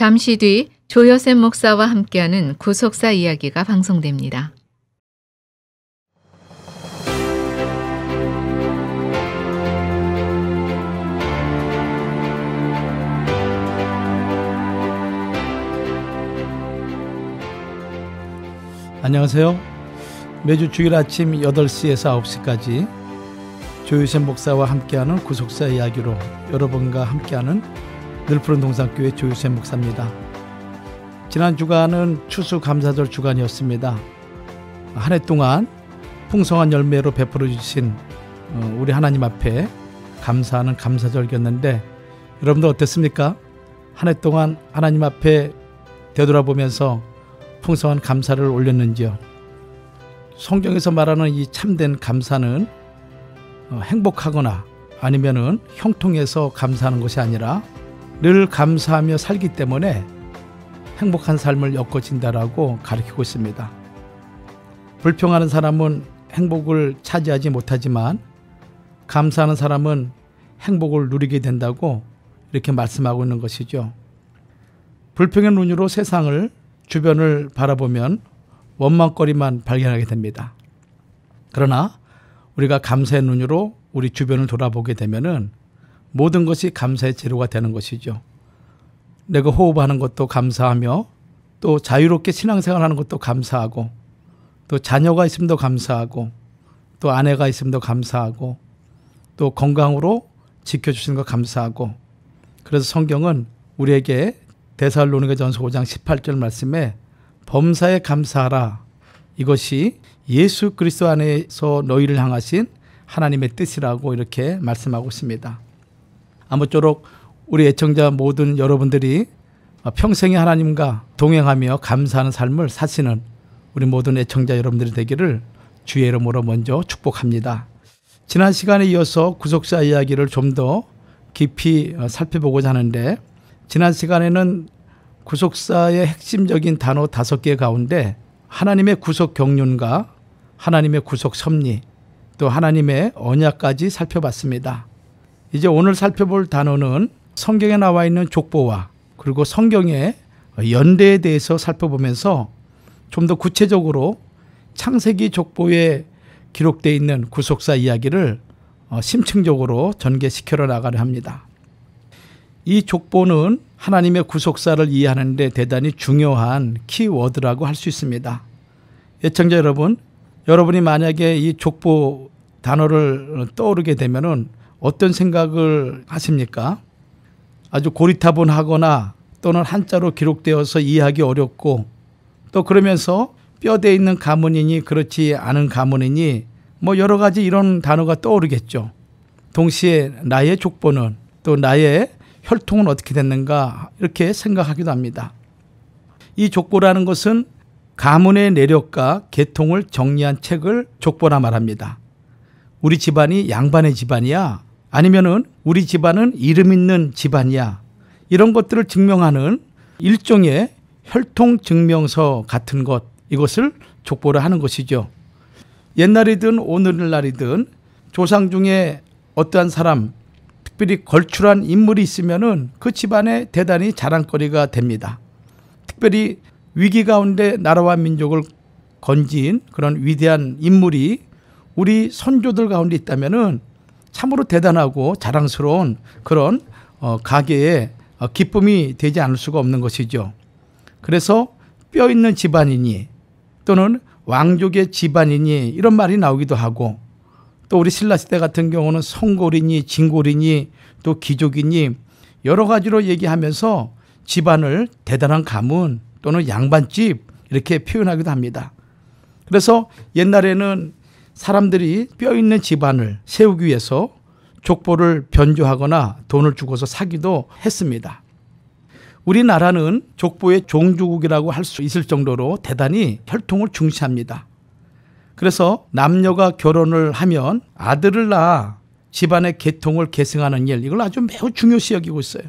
잠시 뒤 조여샘 목사와 함께하는 구속사 이야기가 방송됩니다. 안녕하세요. 매주 주일 아침 8시에서 9시까지 조유샘 목사와 함께하는 구속사 이야기로 여러분과 함께하는 늘 푸른 동산교회 조유세 목사입니다. 지난 주간은 추수감사절 주간이었습니다. 한 해 동안 풍성한 열매로 베풀어 주신 어, 우리 하나님 앞에 감사하는 감사절이었는데 여러분들 어땠습니까? 한 해 동안 하나님 앞에 되돌아보면서 풍성한 감사를 올렸는지요. 성경에서 말하는 이 참된 감사는 어, 행복하거나 아니면은 형통해서 감사하는 것이 아니라 늘 감사하며 살기 때문에 행복한 삶을 엮어진다라고 가르치고 있습니다. 불평하는 사람은 행복을 차지하지 못하지만 감사하는 사람은 행복을 누리게 된다고 이렇게 말씀하고 있는 것이죠. 불평의 눈으로 세상을 주변을 바라보면 원망거리만 발견하게 됩니다. 그러나 우리가 감사의 눈으로 우리 주변을 돌아보게 되면은 모든 것이 감사의 재료가 되는 것이죠. 내가 호흡하는 것도 감사하며 또 자유롭게 신앙생활 하는 것도 감사하고 또 자녀가 있음도 감사하고 또 아내가 있음도 감사하고 또 건강으로 지켜주시는 거 감사하고 그래서 성경은 우리에게 데살로니가 전서 5장 18절 말씀에 범사에 감사하라 이것이 예수 그리스도 안에서 너희를 향하신 하나님의 뜻이라고 이렇게 말씀하고 있습니다. 아무쪼록 우리 애청자 모든 여러분들이 평생에 하나님과 동행하며 감사하는 삶을 사시는 우리 모든 애청자 여러분들이 되기를 주의 이름으로 먼저 축복합니다. 지난 시간에 이어서 구속사 이야기를 좀 더 깊이 살펴보고자 하는데 지난 시간에는 구속사의 핵심적인 단어 다섯 개 가운데 하나님의 구속 경륜과 하나님의 구속 섭리 또 하나님의 언약까지 살펴봤습니다. 이제 오늘 살펴볼 단어는 성경에 나와 있는 족보와 그리고 성경의 연대에 대해서 살펴보면서 좀 더 구체적으로 창세기 족보에 기록되어 있는 구속사 이야기를 어, 심층적으로 전개시켜 나가려 합니다. 이 족보는 하나님의 구속사를 이해하는 데 대단히 중요한 키워드라고 할 수 있습니다. 예청자 여러분, 여러분이 만약에 이 족보 단어를 떠오르게 되면은 어떤 생각을 하십니까? 아주 고리타분하거나 또는 한자로 기록되어서 이해하기 어렵고 또 그러면서 뼈대 있는 가문이니 그렇지 않은 가문이니 뭐 여러 가지 이런 단어가 떠오르겠죠. 동시에 나의 족보는 또 나의 혈통은 어떻게 됐는가 이렇게 생각하기도 합니다. 이 족보라는 것은 가문의 내력과 계통을 정리한 책을 족보라 말합니다. 우리 집안이 양반의 집안이야 아니면은 우리 집안은 이름 있는 집안이야. 이런 것들을 증명하는 일종의 혈통 증명서 같은 것 이것을 족보를 하는 것이죠. 옛날이든 오늘날이든 조상 중에 어떠한 사람 특별히 걸출한 인물이 있으면은 그 집안에 대단히 자랑거리가 됩니다. 특별히 위기 가운데 나라와 민족을 건진 그런 위대한 인물이 우리 선조들 가운데 있다면은 참으로 대단하고 자랑스러운 그런 어, 가게의 어, 기쁨이 되지 않을 수가 없는 것이죠. 그래서 뼈 있는 집안이니 또는 왕족의 집안이니 이런 말이 나오기도 하고 또 우리 신라 시대 같은 경우는 성골이니 진골이니 또 기족이니 여러 가지로 얘기하면서 집안을 대단한 가문 또는 양반집 이렇게 표현하기도 합니다. 그래서 옛날에는 사람들이 뼈 있는 집안을 세우기 위해서 족보를 변조하거나 돈을 주고서 사기도 했습니다. 우리나라는 족보의 종주국이라고 할 수 있을 정도로 대단히 혈통을 중시합니다. 그래서 남녀가 결혼을 하면 아들을 낳아 집안의 계통을 계승하는 일, 이걸 아주 매우 중요시 여기고 있어요.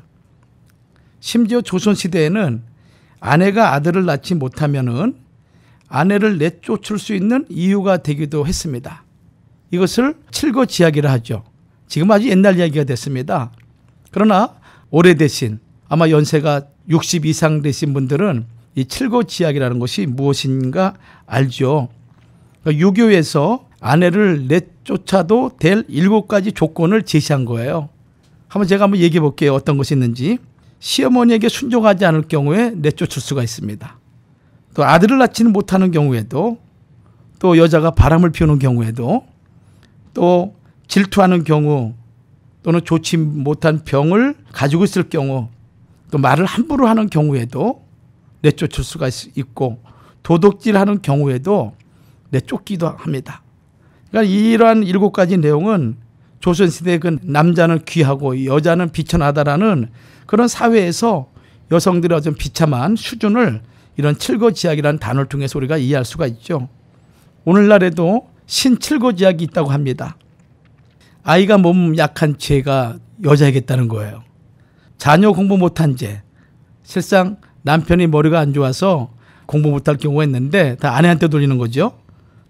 심지어 조선시대에는 아내가 아들을 낳지 못하면은 아내를 내쫓을 수 있는 이유가 되기도 했습니다. 이것을 칠거지약이라 하죠. 지금 아주 옛날 이야기가 됐습니다. 그러나 오래되신 아마 연세가 60 이상 되신 분들은 이 칠거지약이라는 것이 무엇인가 알죠. 그러니까 유교에서 아내를 내쫓아도 될 일곱 가지 조건을 제시한 거예요. 한번 제가 한번 얘기해 볼게요. 어떤 것이 있는지. 시어머니에게 순종하지 않을 경우에 내쫓을 수가 있습니다. 또 아들을 낳지는 못하는 경우에도 또 여자가 바람을 피우는 경우에도 또 질투하는 경우 또는 좋지 못한 병을 가지고 있을 경우 또 말을 함부로 하는 경우에도 내쫓을 수가 있고 도둑질하는 경우에도 내쫓기도 합니다. 그러니까 이러한 일곱 가지 내용은 조선시대의 그 남자는 귀하고 여자는 비천하다라는 그런 사회에서 여성들의 어떤 비참한 수준을 이런 칠거지약이라는 단어를 통해서 우리가 이해할 수가 있죠. 오늘날에도 신칠거지약이 있다고 합니다. 아이가 몸 약한 죄가 여자이겠다는 거예요. 자녀 공부 못한 죄. 실상 남편이 머리가 안 좋아서 공부 못할 경우가 있는데 다 아내한테 돌리는 거죠.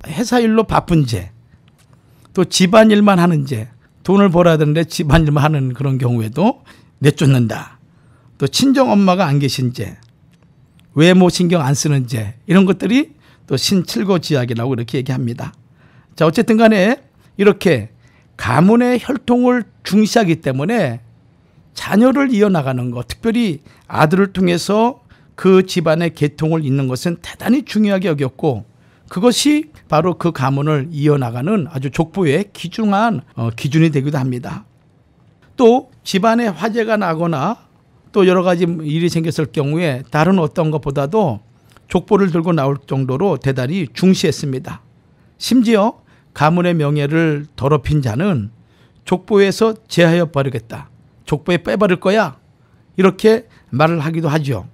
회사 일로 바쁜 죄. 또 집안일만 하는 죄. 돈을 벌어야 되는데 집안일만 하는 그런 경우에도 내쫓는다. 또 친정 엄마가 안 계신 죄. 외모 신경 안 쓰는지 이런 것들이 또 신칠고지약이라고 이렇게 얘기합니다. 자 어쨌든 간에 이렇게 가문의 혈통을 중시하기 때문에 자녀를 이어나가는 것 특별히 아들을 통해서 그 집안의 계통을 잇는 것은 대단히 중요하게 여겼고 그것이 바로 그 가문을 이어나가는 아주 족보의 기중한 어, 기준이 되기도 합니다. 또 집안에 화재가 나거나 또 여러 가지 일이 생겼을 경우에 다른 어떤 것보다도 족보를 들고 나올 정도로 대단히 중시했습니다. 심지어 가문의 명예를 더럽힌 자는 족보에서 제하여 버리겠다. 족보에 빼버릴 거야. 이렇게 말을 하기도 하죠.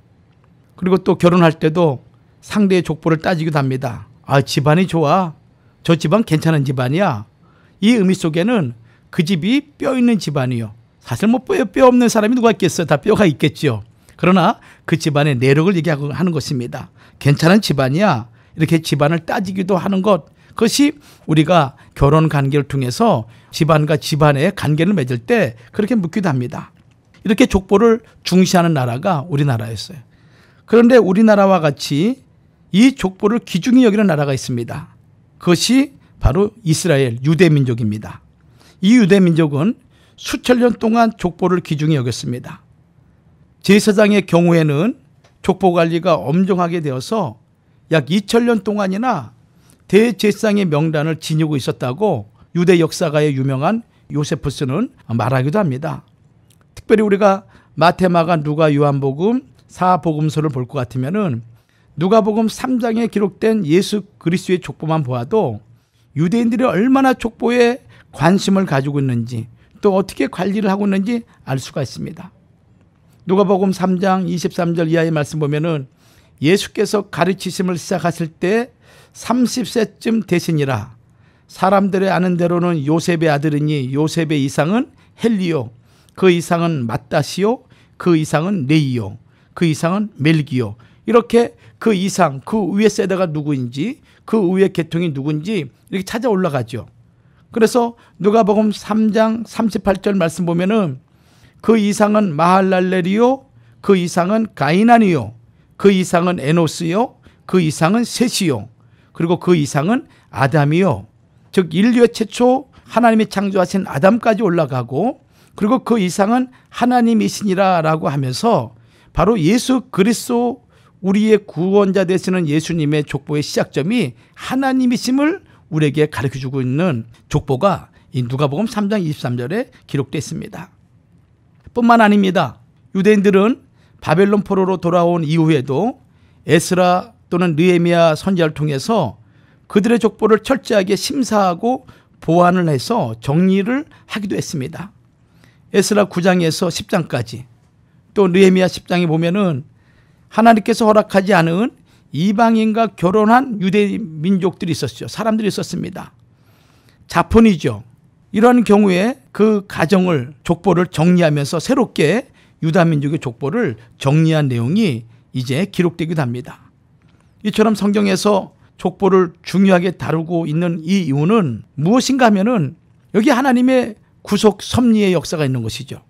그리고 또 결혼할 때도 상대의 족보를 따지기도 합니다. 아, 집안이 좋아. 저 집안 괜찮은 집안이야. 이 의미 속에는 그 집이 뼈 있는 집안이요. 사실 뭐 뼈, 뼈 없는 사람이 누가 있겠어요. 다 뼈가 있겠지요. 그러나 그 집안의 내력을 얘기하 하는 것입니다. 괜찮은 집안이야. 이렇게 집안을 따지기도 하는 것. 그것이 우리가 결혼 관계를 통해서 집안과 집안의 관계를 맺을 때 그렇게 묻기도 합니다. 이렇게 족보를 중시하는 나라가 우리나라였어요. 그런데 우리나라와 같이 이 족보를 기중히 여기는 나라가 있습니다. 그것이 바로 이스라엘 유대민족입니다. 이 유대민족은 수천 년 동안 족보를 기중히 여겼습니다. 제사장의 경우에는 족보 관리가 엄정하게 되어서 약 2천 년 동안이나 대제사장의 명단을 지니고 있었다고 유대 역사가의 유명한 요세프스는 말하기도 합니다. 특별히 우리가 마테마가 누가 요한복음 사복음서를 볼 것 같으면은 누가복음 3장에 기록된 예수 그리스도의 족보만 보아도 유대인들이 얼마나 족보에 관심을 가지고 있는지 또 어떻게 관리를 하고 있는지 알 수가 있습니다. 누가복음 3장 23절 이하의 말씀 보면은 예수께서 가르치심을 시작하실 때 30세쯤 되시니라 사람들의 아는 대로는 요셉의 아들이니 요셉의 이상은 헬리오 그 이상은 마따시오 그 이상은 레이오 그 이상은 멜기오 이렇게 그 이상 그 위에 세대가 누구인지 그 위에 계통이 누군지 이렇게 찾아 올라가죠. 그래서 누가복음 3장 38절 말씀 보면은 그 이상은 마할랄레리요그 이상은 가이나니요그 이상은 에노스요 그 이상은 셋이요 그리고 그 이상은 아담이요 즉 인류의 최초 하나님이 창조하신 아담까지 올라가고 그리고 그 이상은 하나님이시니라라고 하면서 바로 예수 그리스도 우리의 구원자 되시는 예수님의 족보의 시작점이 하나님이심을 우리에게 가르쳐 주고 있는 족보가 이 누가복음 3장 23절에 기록되어 있습니다. 뿐만 아닙니다. 유대인들은 바벨론 포로로 돌아온 이후에도 에스라 또는 느헤미야 선지자를 통해서 그들의 족보를 철저하게 심사하고 보완을 해서 정리를 하기도 했습니다. 에스라 9장에서 10장까지 또 느헤미야 10장에 보면은 하나님께서 허락하지 않은 이방인과 결혼한 유대 민족들이 있었죠. 사람들이 있었습니다. 자폰이죠. 이런 경우에 그 가정을 족보를 정리하면서 새롭게 유다 민족의 족보를 정리한 내용이 이제 기록되기도 합니다. 이처럼 성경에서 족보를 중요하게 다루고 있는 이 이유는 무엇인가 하면은 여기 하나님의 구속 섭리의 역사가 있는 것이죠.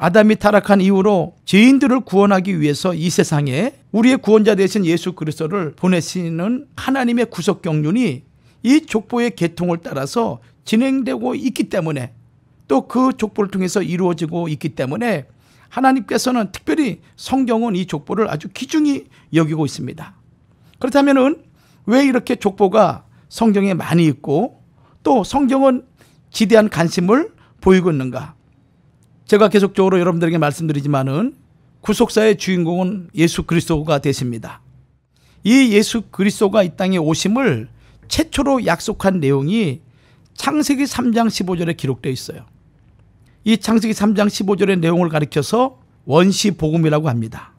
아담이 타락한 이후로 죄인들을 구원하기 위해서 이 세상에 우리의 구원자 되신 예수 그리스도를 보내시는 하나님의 구속 경륜이 이 족보의 계통을 따라서 진행되고 있기 때문에 또 그 족보를 통해서 이루어지고 있기 때문에 하나님께서는 특별히 성경은 이 족보를 아주 기중히 여기고 있습니다. 그렇다면은 왜 이렇게 족보가 성경에 많이 있고 또 성경은 지대한 관심을 보이고 있는가? 제가 계속적으로 여러분들에게 말씀드리지만은 구속사의 주인공은 예수 그리스도가 되십니다. 이 예수 그리스도가 이 땅에 오심을 최초로 약속한 내용이 창세기 3장 15절에 기록되어 있어요. 이 창세기 3장 15절의 내용을 가리켜서 원시 복음이라고 합니다.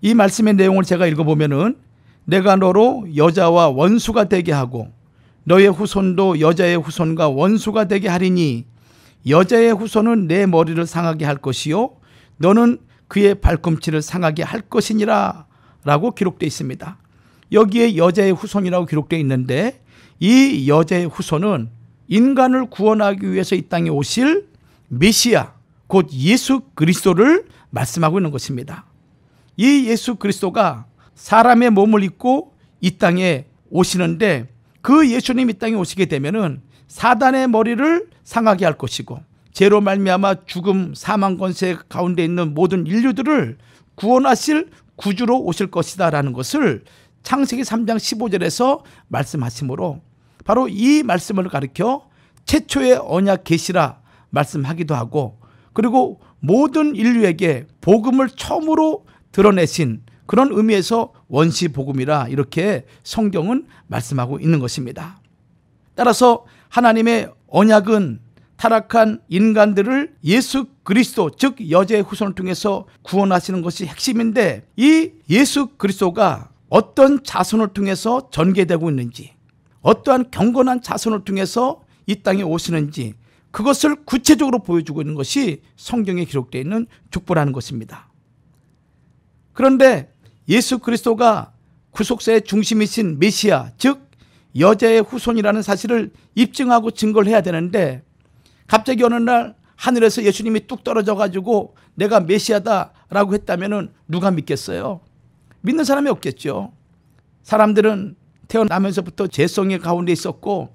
이 말씀의 내용을 제가 읽어보면은 내가 너로 여자와 원수가 되게 하고 너의 후손도 여자의 후손과 원수가 되게 하리니 여자의 후손은 내 머리를 상하게 할 것이요 너는 그의 발꿈치를 상하게 할 것이니라 라고 기록되어 있습니다. 여기에 여자의 후손이라고 기록되어 있는데 이 여자의 후손은 인간을 구원하기 위해서 이 땅에 오실 메시아 곧 예수 그리스도를 말씀하고 있는 것입니다. 이 예수 그리스도가 사람의 몸을 입고 이 땅에 오시는데 그 예수님 이 땅에 오시게 되면은 사단의 머리를 상하게 할 것이고 죄로 말미암아 죽음 사망 권세 가운데 있는 모든 인류들을 구원하실 구주로 오실 것이다 라는 것을 창세기 3장 15절에서 말씀하시므로 바로 이 말씀을 가리켜 최초의 언약 계시라 말씀하기도 하고 그리고 모든 인류에게 복음을 처음으로 드러내신 그런 의미에서 원시 복음이라 이렇게 성경은 말씀하고 있는 것입니다. 따라서 하나님의 언약은 타락한 인간들을 예수 그리스도 즉 여자의 후손을 통해서 구원하시는 것이 핵심인데 이 예수 그리스도가 어떤 자손을 통해서 전개되고 있는지 어떠한 경건한 자손을 통해서 이 땅에 오시는지 그것을 구체적으로 보여주고 있는 것이 성경에 기록되어 있는 족보라는 것입니다. 그런데 예수 그리스도가 구속사의 중심이신 메시아 즉 여자의 후손이라는 사실을 입증하고 증거를 해야 되는데 갑자기 어느 날 하늘에서 예수님이 뚝 떨어져 가지고 내가 메시아다라고 했다면은 누가 믿겠어요? 믿는 사람이 없겠죠. 사람들은 태어나면서부터 죄성의 가운데 있었고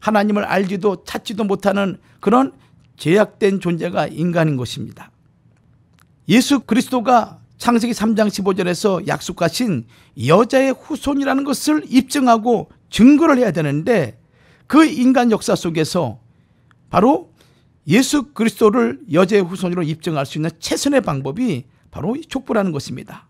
하나님을 알지도 찾지도 못하는 그런 제약된 존재가 인간인 것입니다. 예수 그리스도가 창세기 3장 15절에서 약속하신 여자의 후손이라는 것을 입증하고 증거를 해야 되는데 그 인간 역사 속에서 바로 예수 그리스도를 여자의 후손으로 입증할 수 있는 최선의 방법이 바로 이 족보라는 것입니다.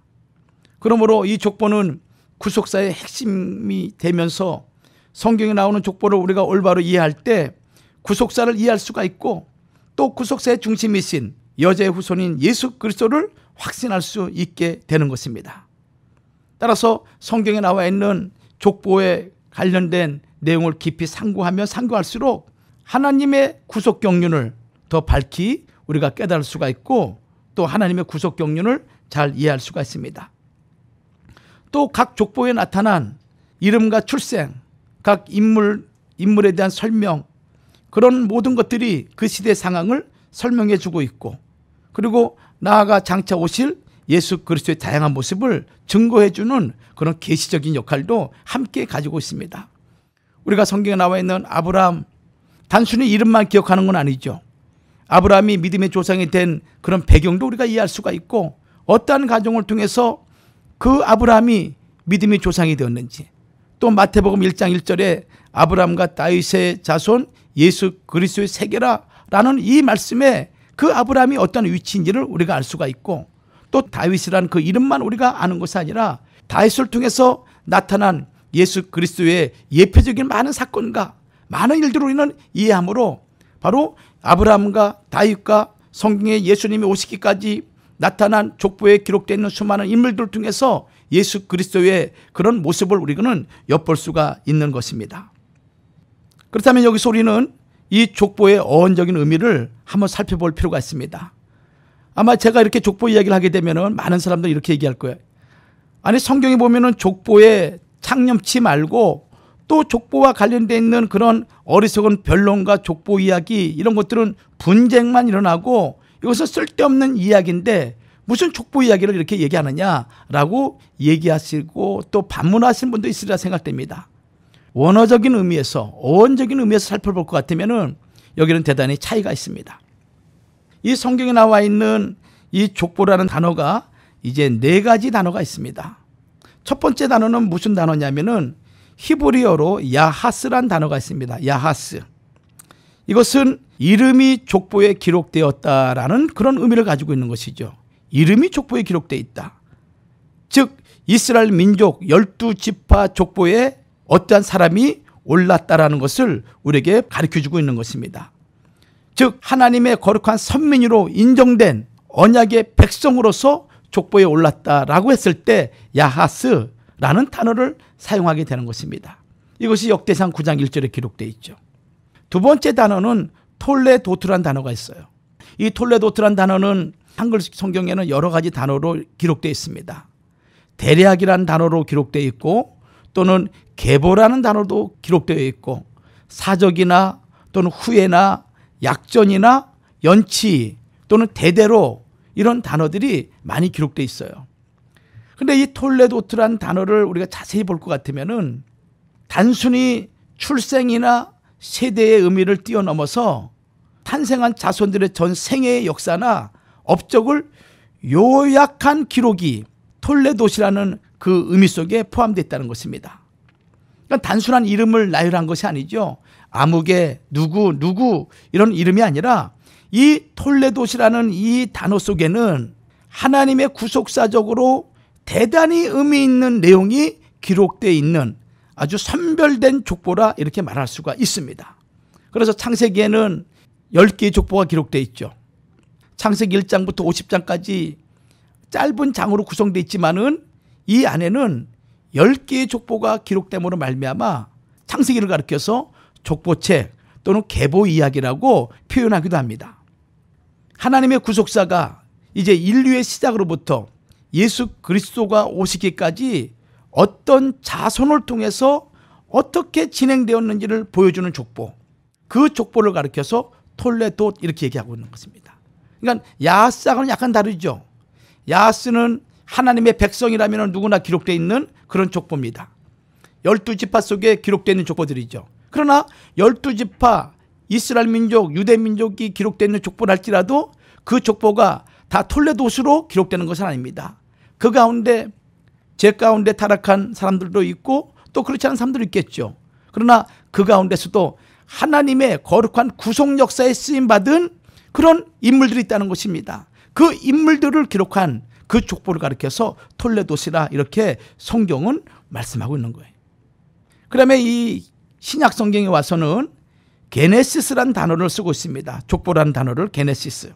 그러므로 이 족보는 구속사의 핵심이 되면서 성경에 나오는 족보를 우리가 올바로 이해할 때 구속사를 이해할 수가 있고 또 구속사의 중심이신 여자의 후손인 예수 그리스도를 확신할 수 있게 되는 것입니다. 따라서 성경에 나와 있는 족보의 관련된 내용을 깊이 상고하며 상고할수록 하나님의 구속 경륜을 더 밝히 우리가 깨달을 수가 있고 또 하나님의 구속 경륜을 잘 이해할 수가 있습니다. 또 각 족보에 나타난 이름과 출생, 각 인물 인물에 대한 설명 그런 모든 것들이 그 시대 상황을 설명해 주고 있고 그리고 나아가 장차 오실 예수 그리스도의 다양한 모습을 증거해 주는 그런 계시적인 역할도 함께 가지고 있습니다. 우리가 성경에 나와 있는 아브라함 단순히 이름만 기억하는 건 아니죠. 아브라함이 믿음의 조상이 된 그런 배경도 우리가 이해할 수가 있고 어떠한 가정을 통해서 그 아브라함이 믿음의 조상이 되었는지 또 마태복음 1장 1절에 아브라함과 다윗의 자손 예수 그리스도의 세계라라는 이 말씀에 그 아브라함이 어떤 위치인지를 우리가 알 수가 있고 또다윗이란그 이름만 우리가 아는 것이 아니라 다윗을 통해서 나타난 예수 그리스도의 예표적인 많은 사건과 많은 일들을 우리는 이해하므로 바로 아브라함과 다윗과 성경의 예수님이 오시기까지 나타난 족보에 기록되어 있는 수많은 인물들을 통해서 예수 그리스도의 그런 모습을 우리는 엿볼 수가 있는 것입니다. 그렇다면 여기서 우리는 이 족보의 어원적인 의미를 한번 살펴볼 필요가 있습니다. 아마 제가 이렇게 족보 이야기를 하게 되면은 많은 사람들이 렇게 얘기할 거예요. 아니 성경에 보면은 족보에 창념치 말고 또 족보와 관련돼 있는 그런 어리석은 변론과 족보 이야기 이런 것들은 분쟁만 일어나고 이것은 쓸데없는 이야기인데 무슨 족보 이야기를 이렇게 얘기하느냐라고 얘기하시고 또반문하시 분도 있으리라 생각됩니다. 원어적인 의미에서 어원적인 의미에서 살펴볼 것 같으면은 여기는 대단히 차이가 있습니다. 이 성경에 나와 있는 이 족보라는 단어가 이제 네 가지 단어가 있습니다. 첫 번째 단어는 무슨 단어냐면은 히브리어로 야하스란 단어가 있습니다. 야하스. 이것은 이름이 족보에 기록되었다라는 그런 의미를 가지고 있는 것이죠. 이름이 족보에 기록되어 있다. 즉 이스라엘 민족 12지파 족보에 어떠한 사람이 올랐다라는 것을 우리에게 가르쳐 주고 있는 것입니다. 즉 하나님의 거룩한 선민으로 인정된 언약의 백성으로서 족보에 올랐다라고 했을 때 야하스라는 단어를 사용하게 되는 것입니다. 이것이 역대상 9장 1절에 기록되어 있죠. 두 번째 단어는 톨레도트란 단어가 있어요. 이 톨레도트란 단어는 한글 성경에는 여러 가지 단어로 기록되어 있습니다. 대략이라는 단어로 기록되어 있고 또는 계보라는 단어도 기록되어 있고 사적이나 또는 후예나 약전이나 연치 또는 대대로 이런 단어들이 많이 기록돼 있어요. 근데 이 톨레도트란 단어를 우리가 자세히 볼 것 같으면은 단순히 출생이나 세대의 의미를 뛰어넘어서 탄생한 자손들의 전 생애의 역사나 업적을 요약한 기록이 톨레도시라는 그 의미 속에 포함됐다는 것입니다. 그러니까 단순한 이름을 나열한 것이 아니죠. 아무개, 누구, 누구 이런 이름이 아니라 이 톨레도시라는 이 단어 속에는 하나님의 구속사적으로 대단히 의미 있는 내용이 기록되어 있는 아주 선별된 족보라 이렇게 말할 수가 있습니다. 그래서 창세기에는 10개의 족보가 기록되어 있죠. 창세기 1장부터 50장까지 짧은 장으로 구성되어 있지만은 이 안에는 10개의 족보가 기록됨으로 말미암아 창세기를 가르켜서 족보책 또는 계보 이야기라고 표현하기도 합니다. 하나님의 구속사가 이제 인류의 시작으로부터 예수 그리스도가 오시기까지 어떤 자손을 통해서 어떻게 진행되었는지를 보여주는 족보. 그 족보를 가르켜서 톨레도 이렇게 얘기하고 있는 것입니다. 그러니까 야스하고는 약간 다르죠. 야스는 하나님의 백성이라면 누구나 기록되어 있는 그런 족보입니다. 열두 지파 속에 기록되어 있는 족보들이죠. 그러나 열두 지파 이스라엘 민족, 유대 민족이 기록되어 있는 족보랄지라도 그 족보가 다 톨레도시로 기록되는 것은 아닙니다. 그 가운데 제 가운데 타락한 사람들도 있고 또 그렇지 않은 사람들도 있겠죠. 그러나 그 가운데서도 하나님의 거룩한 구속 역사에 쓰임 받은 그런 인물들이 있다는 것입니다. 그 인물들을 기록한 그 족보를 가리켜서 톨레도시라 이렇게 성경은 말씀하고 있는 거예요. 그다음에 이 신약 성경에 와서는 게네시스란 단어를 쓰고 있습니다. 족보라는 단어를 게네시스.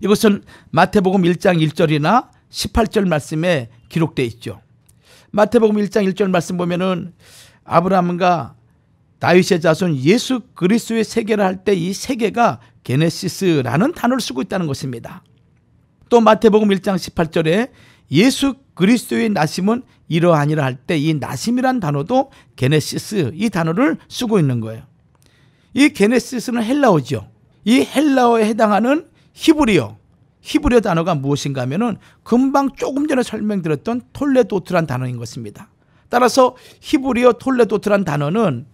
이것은 마태복음 1장 1절이나 18절 말씀에 기록되어 있죠. 마태복음 1장 1절 말씀 보면은 아브라함과 다윗의 자손 예수 그리스도의 세계를 할 때 이 세계가 게네시스라는 단어를 쓰고 있다는 것입니다. 또 마태복음 1장 18절에 예수 그리스도의 나심은 이러하니라 할 때 이 나심이란 단어도 게네시스 이 단어를 쓰고 있는 거예요. 이 게네시스는 헬라어죠. 이 헬라어에 해당하는 히브리어. 히브리어 단어가 무엇인가 하면은 금방 조금 전에 설명드렸던 톨레도트란 단어인 것입니다. 따라서 히브리어 톨레도트란 단어는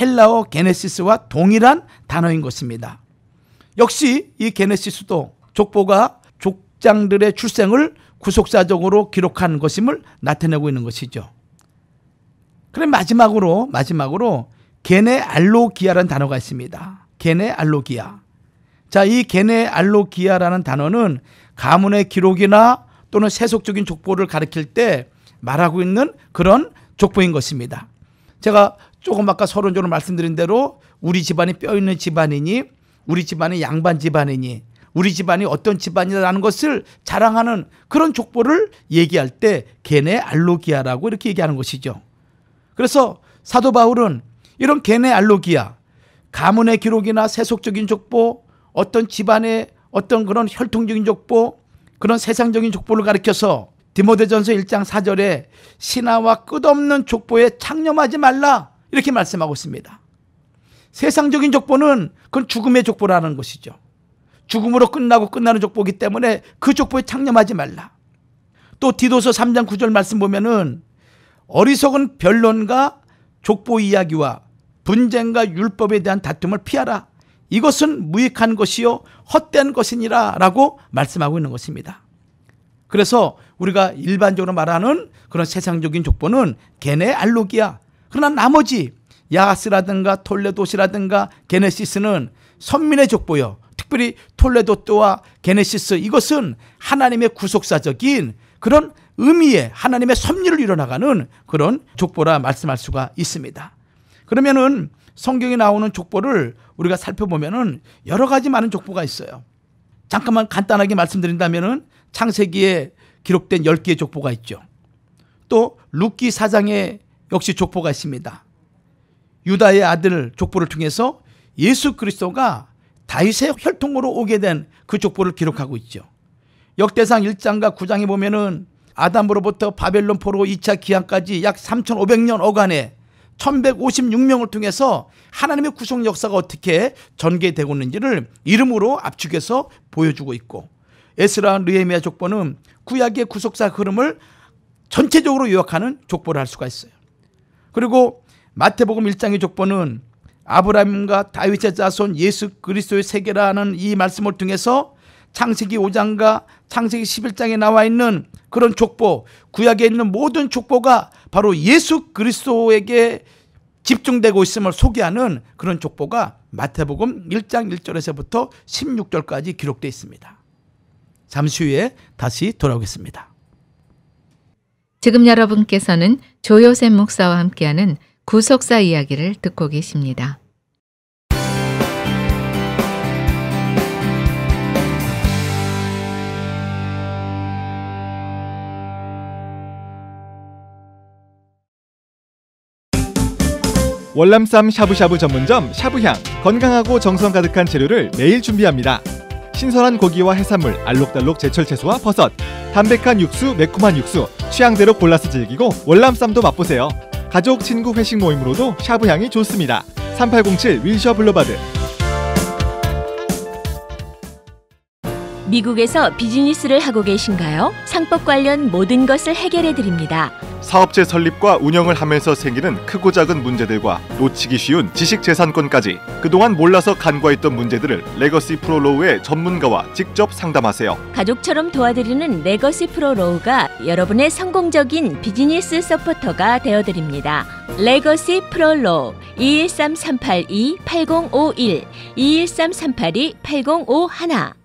헬라어 게네시스와 동일한 단어인 것입니다. 역시 이 게네시스도 족보가 족장들의 출생을 구속사적으로 기록한 것임을 나타내고 있는 것이죠. 그럼 마지막으로 마지막으로 게네 알로기아라는 단어가 있습니다. 게네 알로기아. 자, 이 게네 알로기아라는 단어는 가문의 기록이나 또는 세속적인 족보를 가리킬 때 말하고 있는 그런 족보인 것입니다. 제가 조금 아까 서론적으로 말씀드린 대로 우리 집안이 뼈 있는 집안이니 우리 집안이 양반 집안이니 우리 집안이 어떤 집안이라는 것을 자랑하는 그런 족보를 얘기할 때 걔네 알로기아라고 이렇게 얘기하는 것이죠. 그래서 사도 바울은 이런 걔네 알로기아, 가문의 기록이나 세속적인 족보, 어떤 집안의 어떤 그런 혈통적인 족보, 그런 세상적인 족보를 가리켜서 디모데전서 1장 4절에 신하와 끝없는 족보에 창념하지 말라 이렇게 말씀하고 있습니다. 세상적인 족보는 그건 죽음의 족보라는 것이죠. 죽음으로 끝나고 끝나는 족보기 때문에 그 족보에 창념하지 말라. 또 디도서 3장 9절 말씀 보면은 어리석은 변론과 족보 이야기와 분쟁과 율법에 대한 다툼을 피하라. 이것은 무익한 것이요 헛된 것이니라 라고 말씀하고 있는 것입니다. 그래서 우리가 일반적으로 말하는 그런 세상적인 족보는 걔네 알록이야. 그러나 나머지 야스라든가 톨레도시라든가 게네시스는 선민의 족보요. 특별히 톨레도또와 게네시스 이것은 하나님의 구속사적인 그런 의미의 하나님의 섭리를 이어나가는 그런 족보라 말씀할 수가 있습니다. 그러면은 성경에 나오는 족보를 우리가 살펴보면은 여러 가지 많은 족보가 있어요. 잠깐만 간단하게 말씀드린다면은 창세기에 기록된 10개의 족보가 있죠. 또 루키 사장에 역시 족보가 있습니다. 유다의 아들 족보를 통해서 예수 그리스도가 다윗의 혈통으로 오게 된 그 족보를 기록하고 있죠. 역대상 1장과 9장에 보면은 아담으로부터 바벨론 포로 2차 기한까지 약 3,500년 어간에 1156명을 통해서 하나님의 구속 역사가 어떻게 전개되고 있는지를 이름으로 압축해서 보여주고 있고 에스라 느헤미야 족보는 구약의 구속사 흐름을 전체적으로 요약하는 족보를 할 수가 있어요. 그리고 마태복음 1장의 족보는 아브라함과 다윗의 자손 예수 그리스도의 세계라는 이 말씀을 통해서 창세기 5장과 창세기 11장에 나와 있는 그런 족보, 구약에 있는 모든 족보가 바로 예수 그리스도에게 집중되고 있음을 소개하는 그런 족보가 마태복음 1장 1절에서부터 16절까지 기록되어 있습니다. 잠시 후에 다시 돌아오겠습니다. 지금 여러분께서는 조요셉 목사와 함께하는 구속사 이야기를 듣고 계십니다. 월남쌈 샤브샤브 전문점 샤브향 건강하고 정성 가득한 재료를 매일 준비합니다. 신선한 고기와 해산물, 알록달록 제철 채소와 버섯, 담백한 육수, 매콤한 육수, 취향대로 골라서 즐기고 월남쌈도 맛보세요. 가족, 친구 회식 모임으로도 샤브향이 좋습니다. 3807 윌셔 블로바드 미국에서 비즈니스를 하고 계신가요? 상법 관련 모든 것을 해결해 드립니다. 사업체 설립과 운영을 하면서 생기는 크고 작은 문제들과 놓치기 쉬운 지식 재산권까지 그동안 몰라서 간과했던 문제들을 레거시 프로로우의 전문가와 직접 상담하세요. 가족처럼 도와드리는 레거시 프로로우가 여러분의 성공적인 비즈니스 서포터가 되어 드립니다. 레거시 프로로우 213382-8051 213382-8051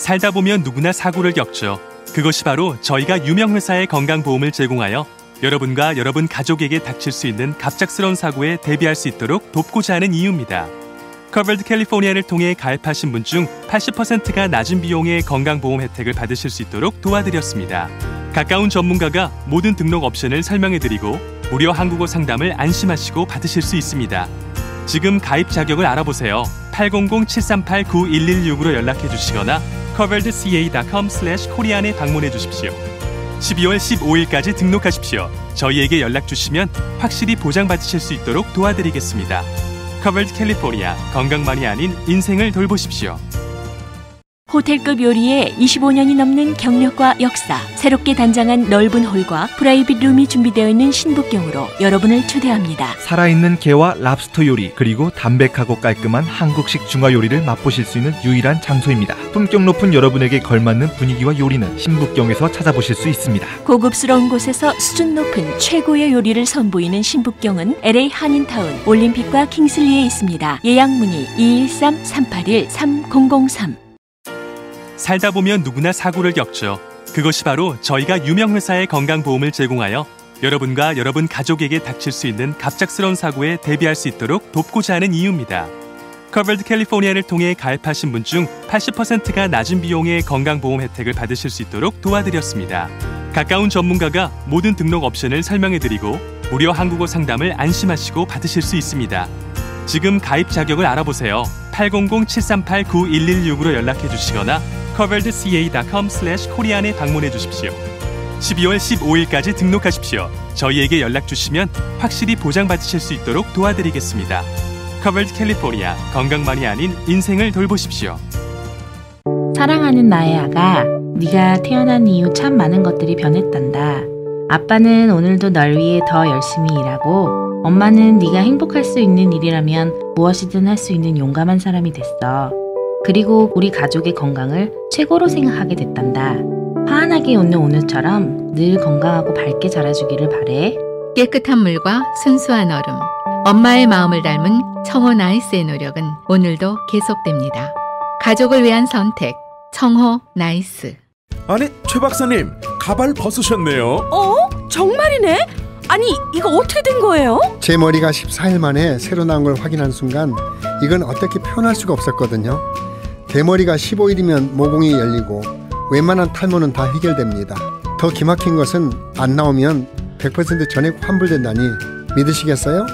살다 보면 누구나 사고를 겪죠. 그것이 바로 저희가 유명 회사의 건강보험을 제공하여 여러분과 여러분 가족에게 닥칠 수 있는 갑작스러운 사고에 대비할 수 있도록 돕고자 하는 이유입니다. 커버드 캘리포니아를 통해 가입하신 분 중 80%가 낮은 비용의 건강보험 혜택을 받으실 수 있도록 도와드렸습니다. 가까운 전문가가 모든 등록 옵션을 설명해드리고 무료 한국어 상담을 안심하시고 받으실 수 있습니다. 지금 가입 자격을 알아보세요. 800-738-9116으로 연락해 주시거나 coveredca.com/korean에 방문해 주십시오. 12월 15일까지 등록하십시오. 저희에게 연락 주시면 확실히 보장받으실 수 있도록 도와드리겠습니다. 커버드 캘리포니아 건강만이 아닌 인생을 돌보십시오. 호텔급 요리에 25년이 넘는 경력과 역사, 새롭게 단장한 넓은 홀과 프라이빗 룸이 준비되어 있는 신북경으로 여러분을 초대합니다. 살아있는 개와 랍스터 요리, 그리고 담백하고 깔끔한 한국식 중화 요리를 맛보실 수 있는 유일한 장소입니다. 품격 높은 여러분에게 걸맞는 분위기와 요리는 신북경에서 찾아보실 수 있습니다. 고급스러운 곳에서 수준 높은 최고의 요리를 선보이는 신북경은 LA 한인타운 올림픽과 킹슬리에 있습니다. 예약 문의 213-381-3003 살다 보면 누구나 사고를 겪죠. 그것이 바로 저희가 유명 회사의 건강보험을 제공하여 여러분과 여러분 가족에게 닥칠 수 있는 갑작스러운 사고에 대비할 수 있도록 돕고자 하는 이유입니다. 커버드 캘리포니아를 통해 가입하신 분 중 80%가 낮은 비용의 건강보험 혜택을 받으실 수 있도록 도와드렸습니다. 가까운 전문가가 모든 등록 옵션을 설명해드리고 무료 한국어 상담을 안심하시고 받으실 수 있습니다. 지금 가입 자격을 알아보세요. 800-738-9116으로 연락해 주시거나 coveredca.com/korean에 방문해 주십시오. 12월 15일까지 등록하십시오. 저희에게 연락 주시면 확실히 보장받으실 수 있도록 도와드리겠습니다. 커버드 캘리포니아 건강만이 아닌 인생을 돌보십시오. 사랑하는 나의 아가, 네가 태어난 이후 참 많은 것들이 변했단다. 아빠는 오늘도 널 위해 더 열심히 일하고 엄마는 네가 행복할 수 있는 일이라면 무엇이든 할 수 있는 용감한 사람이 됐어. 그리고 우리 가족의 건강을 최고로 생각하게 됐단다. 화한하게 웃는 오늘처럼 늘 건강하고 밝게 자라주기를 바래. 깨끗한 물과 순수한 얼음. 엄마의 마음을 닮은 청호 나이스의 노력은 오늘도 계속됩니다. 가족을 위한 선택. 청호 나이스. 아니, 최 박사님. 가발 벗으셨네요. 어? 정말이네? 아니 이거 어떻게 된 거예요? 제 머리가 14일 만에 새로 나온 걸 확인한 순간 이건 어떻게 표현할 수가 없었거든요. 대머리가 15일이면 모공이 열리고 웬만한 탈모는 다 해결됩니다. 더 기막힌 것은 안 나오면 100% 전액 환불된다니 믿으시겠어요?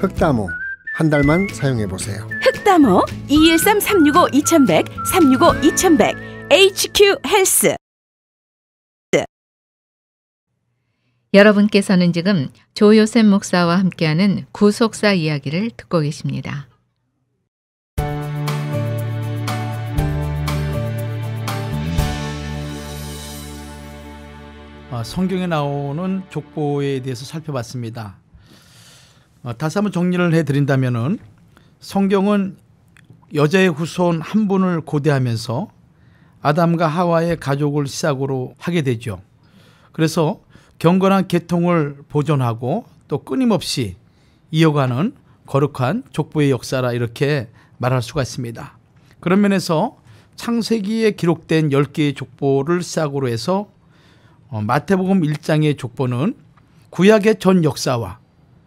흑다모 한 달만 사용해 보세요. 흑다모 213 365 2100 365 2100 HQ 헬스 여러분께서는 지금 조요셉 목사와 함께하는 구속사 이야기를 듣고 계십니다. 어, 성경에 나오는 족보에 대해서 살펴봤습니다. 어, 다시 한번 정리를 해드린다면 성경은 여자의 후손 한 분을 고대하면서 아담과 하와의 가족을 시작으로 하게 되죠. 그래서 경건한 계통을 보존하고 또 끊임없이 이어가는 거룩한 족보의 역사라 이렇게 말할 수가 있습니다. 그런 면에서 창세기에 기록된 10개의 족보를 시작으로 해서 어, 마태복음 1장의 족보는 구약의 전 역사와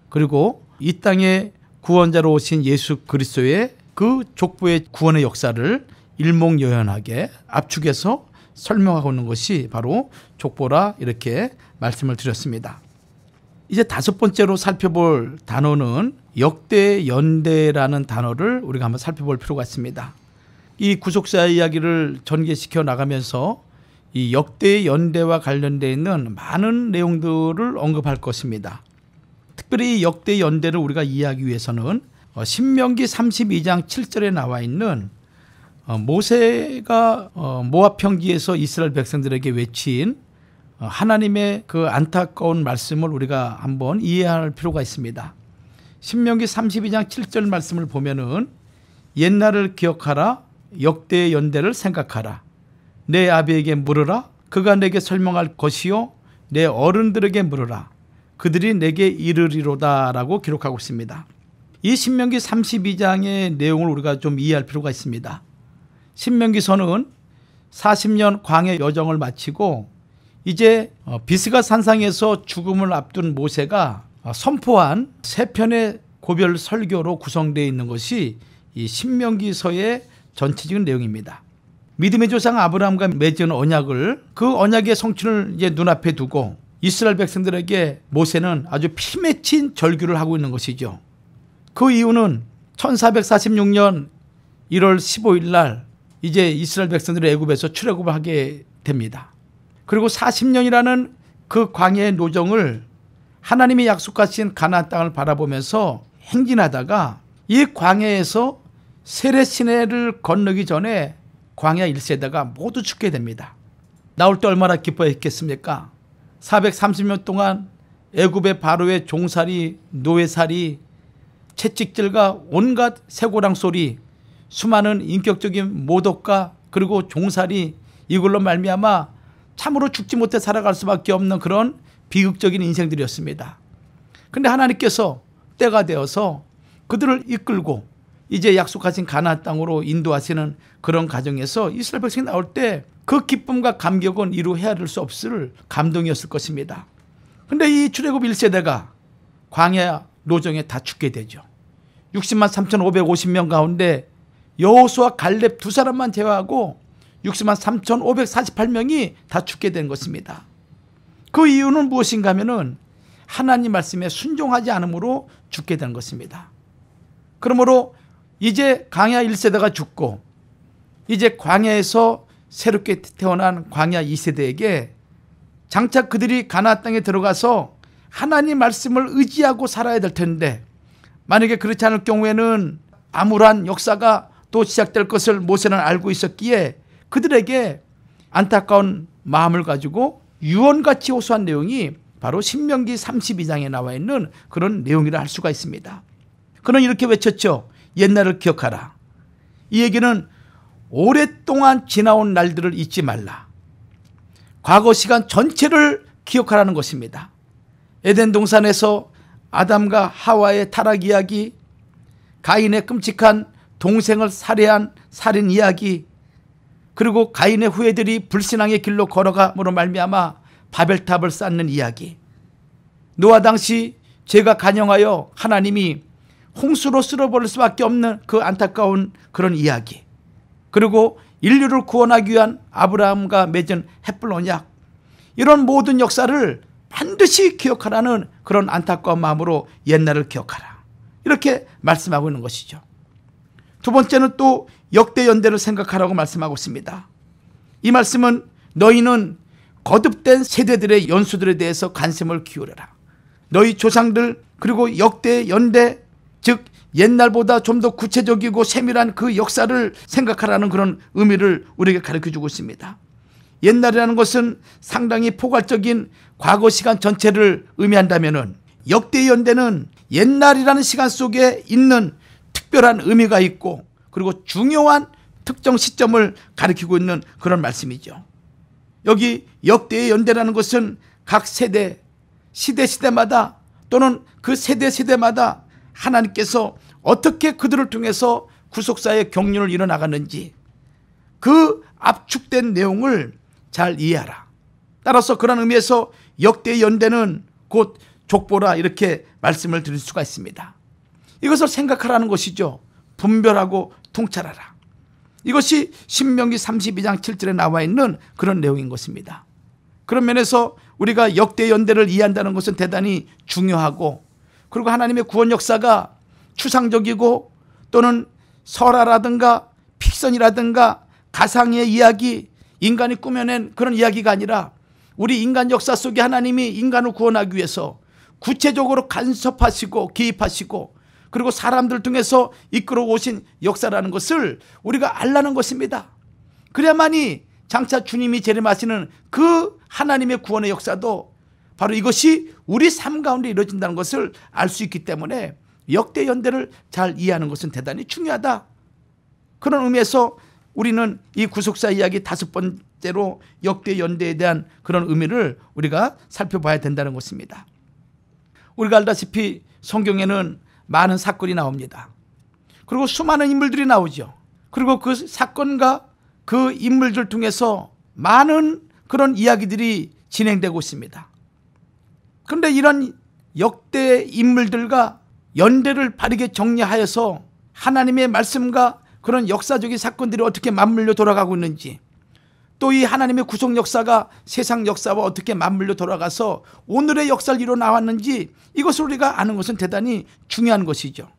그리고 이땅의 구원자로 오신 예수 그리스도의 그 족보의 구원의 역사를 일목요연하게 압축해서 설명하고 있는 것이 바로 족보라 이렇게 말씀을 드렸습니다. 이제 다섯 번째로 살펴볼 단어는 역대 연대라는 단어를 우리가 한번 살펴볼 필요가 있습니다. 이 구속사의 이야기를 전개시켜 나가면서 이 역대 연대와 관련되어 있는 많은 내용들을 언급할 것입니다. 특별히 역대 연대를 우리가 이해하기 위해서는 어, 신명기 32장 7절에 나와 있는 어, 모세가 어, 모압 평지에서 이스라엘 백성들에게 외친 하나님의 그 안타까운 말씀을 우리가 한번 이해할 필요가 있습니다. 신명기 32장 7절 말씀을 보면은 옛날을 기억하라 역대 연대를 생각하라 내 아비에게 물으라 그가 내게 설명할 것이요 내 어른들에게 물어라 그들이 내게 이르리로다라고 기록하고 있습니다. 이 신명기 32장의 내용을 우리가 좀 이해할 필요가 있습니다. 신명기서는 40년 광해 여정을 마치고 이제 어, 비스가 산상에서 죽음을 앞둔 모세가 어, 선포한 세 편의 고별 설교로 구성되어 있는 것이 이 신명기서의 전체적인 내용입니다. 믿음의 조상 아브라함과 맺은 언약을 그 언약의 성취를 이제 눈앞에 두고 이스라엘 백성들에게 모세는 아주 피 맺힌 절규를 하고 있는 것이죠. 그 이유는 1446년 1월 15일 날 이제 이스라엘 백성들이 애굽에서 출애굽을 하게 됩니다. 그리고 40년이라는 그 광야의 노정을 하나님이 약속하신 가나 땅을 바라보면서 행진하다가 이 광야에서 세례 시내를 건너기 전에 광야 1세대가 모두 죽게 됩니다. 나올 때 얼마나 기뻐했겠습니까? 430년 동안 애굽의 바로의 종살이, 노예살이, 채찍질과 온갖 새고랑 소리, 수많은 인격적인 모독과 그리고 종살이 이걸로 말미암아 참으로 죽지 못해 살아갈 수밖에 없는 그런 비극적인 인생들이었습니다. 근데 하나님께서 때가 되어서 그들을 이끌고 이제 약속하신 가나 땅으로 인도하시는 그런 과정에서 이스라엘 백성이 나올 때 그 기쁨과 감격은 이루 헤아릴 수 없을 감동이었을 것입니다. 근데 이 출애굽 1세대가 광야 노정에 다 죽게 되죠. 60만 3,550명 가운데 여호수와 갈렙 두 사람만 제외하고 60만 3,548명이 다 죽게 된 것입니다. 그 이유는 무엇인가 하면은 하나님 말씀에 순종하지 않으로 죽게 된 것입니다. 그러므로 이제 광야 1세대가 죽고 이제 광야에서 새롭게 태어난 광야 2세대에게 장차 그들이 가나 안 땅에 들어가서 하나님 말씀을 의지하고 살아야 될 텐데 만약에 그렇지 않을 경우에는 암울한 역사가 또 시작될 것을 모세는 알고 있었기에 그들에게 안타까운 마음을 가지고 유언같이 호소한 내용이 바로 신명기 32장에 나와 있는 그런 내용이라 할 수가 있습니다. 그는 이렇게 외쳤죠. 옛날을 기억하라. 이 얘기는 오랫동안 지나온 날들을 잊지 말라. 과거 시간 전체를 기억하라는 것입니다. 에덴 동산에서 아담과 하와의 타락 이야기, 가인의 끔찍한 동생을 살해한 살인 이야기, 그리고 가인의 후예들이 불신앙의 길로 걸어가므로 말미암아 바벨탑을 쌓는 이야기. 노아 당시 제가 간영하여 하나님이 홍수로 쓸어버릴 수밖에 없는 그 안타까운 그런 이야기. 그리고 인류를 구원하기 위한 아브라함과 맺은 햇불 언약. 이런 모든 역사를 반드시 기억하라는 그런 안타까운 마음으로 옛날을 기억하라. 이렇게 말씀하고 있는 것이죠. 두 번째는 또 역대 연대를 생각하라고 말씀하고 있습니다. 이 말씀은 너희는 거듭된 세대들의 연수들에 대해서 관심을 기울여라. 너희 조상들 그리고 역대 연대 즉 옛날보다 좀 더 구체적이고 세밀한 그 역사를 생각하라는 그런 의미를 우리에게 가르쳐주고 있습니다. 옛날이라는 것은 상당히 포괄적인 과거 시간 전체를 의미한다면 역대 연대는 옛날이라는 시간 속에 있는 특별한 의미가 있고 그리고 중요한 특정 시점을 가리키고 있는 그런 말씀이죠. 여기 역대의 연대라는 것은 각 세대, 시대 시대마다 또는 그 세대 세대마다 하나님께서 어떻게 그들을 통해서 구속사의 경륜을 이뤄나갔는지 그 압축된 내용을 잘 이해하라. 따라서 그런 의미에서 역대 연대는 곧 족보라 이렇게 말씀을 드릴 수가 있습니다. 이것을 생각하라는 것이죠. 분별하고 통찰하라. 이것이 신명기 32장 7절에 나와 있는 그런 내용인 것입니다. 그런 면에서 우리가 역대 연대를 이해한다는 것은 대단히 중요하고 그리고 하나님의 구원 역사가 추상적이고 또는 설화라든가 픽션이라든가 가상의 이야기, 인간이 꾸며낸 그런 이야기가 아니라 우리 인간 역사 속에 하나님이 인간을 구원하기 위해서 구체적으로 간섭하시고 개입하시고 그리고 사람들 통해서 이끌어 오신 역사라는 것을 우리가 알라는 것입니다. 그래야만이 장차 주님이 재림하시는 그 하나님의 구원의 역사도 바로 이것이 우리 삶 가운데 이루어진다는 것을 알 수 있기 때문에 역대 연대를 잘 이해하는 것은 대단히 중요하다. 그런 의미에서 우리는 이 구속사 이야기 다섯 번째로 역대 연대에 대한 그런 의미를 우리가 살펴봐야 된다는 것입니다. 우리가 알다시피 성경에는 많은 사건이 나옵니다. 그리고 수많은 인물들이 나오죠. 그리고 그 사건과 그 인물들 통해서 많은 그런 이야기들이 진행되고 있습니다. 그런데 이런 역대 인물들과 연대를 바르게 정리하여서 하나님의 말씀과 그런 역사적인 사건들이 어떻게 맞물려 돌아가고 있는지 또 이 하나님의 구속 역사가 세상 역사와 어떻게 맞물려 돌아가서 오늘의 역사를 이뤄 나왔는지 이것을 우리가 아는 것은 대단히 중요한 것이죠.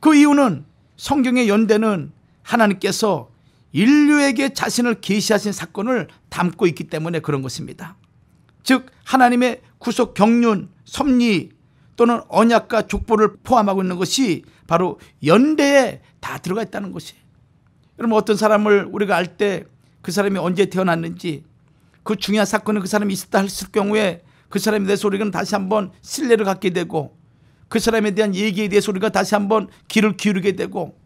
그 이유는 성경의 연대는 하나님께서 인류에게 자신을 계시하신 사건을 담고 있기 때문에 그런 것입니다. 즉 하나님의 구속 경륜, 섭리 또는 언약과 족보를 포함하고 있는 것이 바로 연대에 다 들어가 있다는 것이. 여러 어떤 사람을 우리가 알 때 그 사람이 언제 태어났는지 그 중요한 사건에 그 사람이 있었다 했을 경우에 그 사람이 내 소리는 다시 한번 신뢰를 갖게 되고 그 사람에 대한 얘기에 대해서 우리가 다시 한번 귀를 기울이게 되고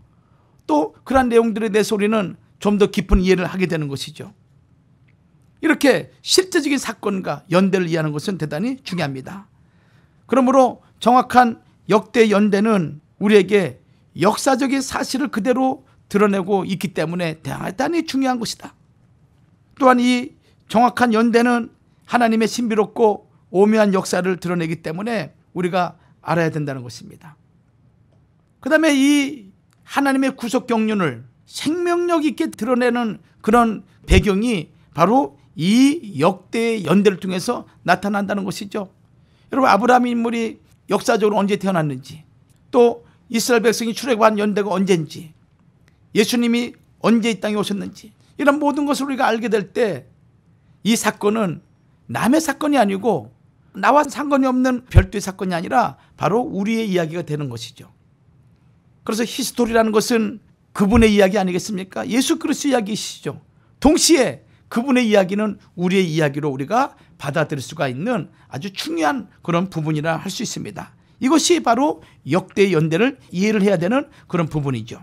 또 그러한 내용들의 내 소리는 좀 더 깊은 이해를 하게 되는 것이죠. 이렇게 실제적인 사건과 연대를 이해하는 것은 대단히 중요합니다. 그러므로 정확한 역대 연대는 우리에게 역사적인 사실을 그대로 드러내고 있기 때문에 대단히 중요한 것이다. 또한 이 정확한 연대는 하나님의 신비롭고 오묘한 역사를 드러내기 때문에 우리가 알아야 된다는 것입니다. 그 다음에 이 하나님의 구속 경륜을 생명력 있게 드러내는 그런 배경이 바로 이 역대의 연대를 통해서 나타난다는 것이죠. 여러분 아브라함 인물이 역사적으로 언제 태어났는지 또 이스라엘 백성이 출애굽한 연대가 언제인지 예수님이 언제 이 땅에 오셨는지 이런 모든 것을 우리가 알게 될 때 이 사건은 남의 사건이 아니고 나와 상관이 없는 별도의 사건이 아니라 바로 우리의 이야기가 되는 것이죠. 그래서 히스토리라는 것은 그분의 이야기 아니겠습니까? 예수 그리스도 이야기이시죠. 동시에 그분의 이야기는 우리의 이야기로 우리가 받아들일 수가 있는 아주 중요한 그런 부분이라 할 수 있습니다. 이것이 바로 역대 연대를 이해를 해야 되는 그런 부분이죠.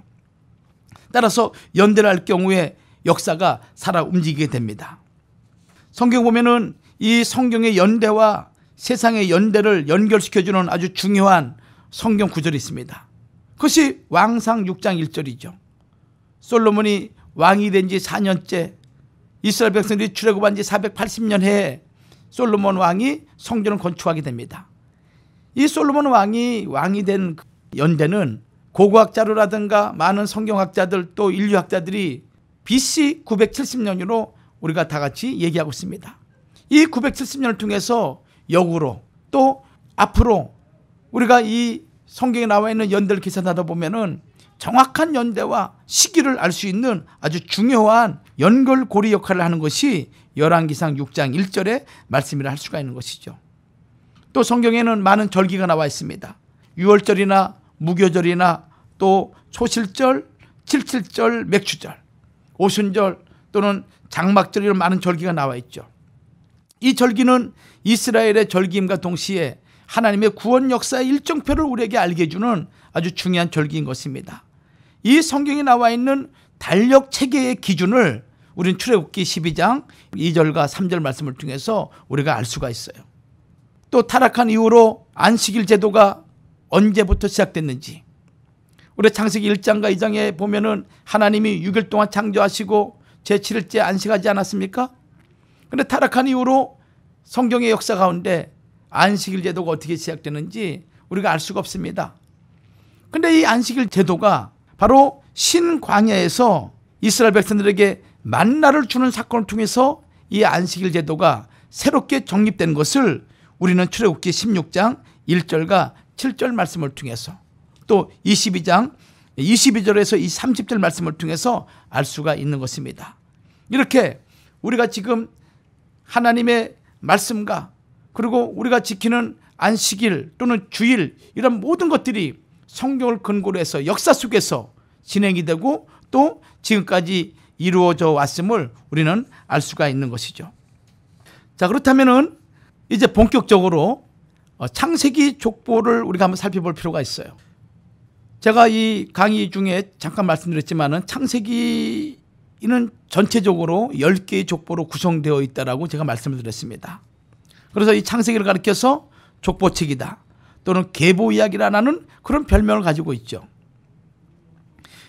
따라서 연대를 할 경우에 역사가 살아 움직이게 됩니다. 성경 보면은 이 성경의 연대와 세상의 연대를 연결시켜주는 아주 중요한 성경 구절이 있습니다. 그것이 왕상 6장 1절이죠. 솔로몬이 왕이 된 지 4년째 이스라엘 백성들이 출애굽한 지 480년 해에 솔로몬 왕이 성전을 건축하게 됩니다. 이 솔로몬 왕이 왕이 된 그 연대는 고고학자로라든가 많은 성경학자들 또 인류학자들이 BC 970년으로 우리가 다 같이 얘기하고 있습니다. 이 970년을 통해서 역으로 또 앞으로 우리가 이 성경에 나와 있는 연대를 계산하다 보면은 정확한 연대와 시기를 알 수 있는 아주 중요한 연결고리 역할을 하는 것이 열왕기상 6장 1절의 말씀이라 할 수가 있는 것이죠. 또 성경에는 많은 절기가 나와 있습니다. 6월절이나 무교절이나 또 초실절, 칠칠절, 맥추절, 오순절 또는 장막절 이런 많은 절기가 나와 있죠. 이 절기는 이스라엘의 절기임과 동시에 하나님의 구원 역사의 일정표를 우리에게 알게 해주는 아주 중요한 절기인 것입니다. 이 성경에 나와 있는 달력 체계의 기준을 우리는 출애굽기 12장 2절과 3절 말씀을 통해서 우리가 알 수가 있어요. 또 타락한 이후로 안식일 제도가 언제부터 시작됐는지 우리 창세기 1장과 2장에 보면은 하나님이 6일 동안 창조하시고 제7일째 안식하지 않았습니까? 근데 타락한 이후로 성경의 역사 가운데 안식일 제도가 어떻게 시작되는지 우리가 알 수가 없습니다. 근데 이 안식일 제도가 바로 신광야에서 이스라엘 백성들에게 만나를 주는 사건을 통해서 이 안식일 제도가 새롭게 정립된 것을 우리는 출애굽기 16장 1절과 7절 말씀을 통해서 또 22장 22절에서 이 30절 말씀을 통해서 알 수가 있는 것입니다. 이렇게 우리가 지금 하나님의 말씀과 그리고 우리가 지키는 안식일 또는 주일 이런 모든 것들이 성경을 근거로 해서 역사 속에서 진행이 되고 또 지금까지 이루어져 왔음을 우리는 알 수가 있는 것이죠. 자, 그렇다면은 이제 본격적으로 어, 창세기 족보를 우리가 한번 살펴볼 필요가 있어요. 제가 이 강의 중에 잠깐 말씀드렸지만은 창세기는 전체적으로 10개의 족보로 구성되어 있다라고 제가 말씀을 드렸습니다. 그래서 이 창세기를 가리켜서 족보책이다. 또는 계보 이야기라는 그런 별명을 가지고 있죠.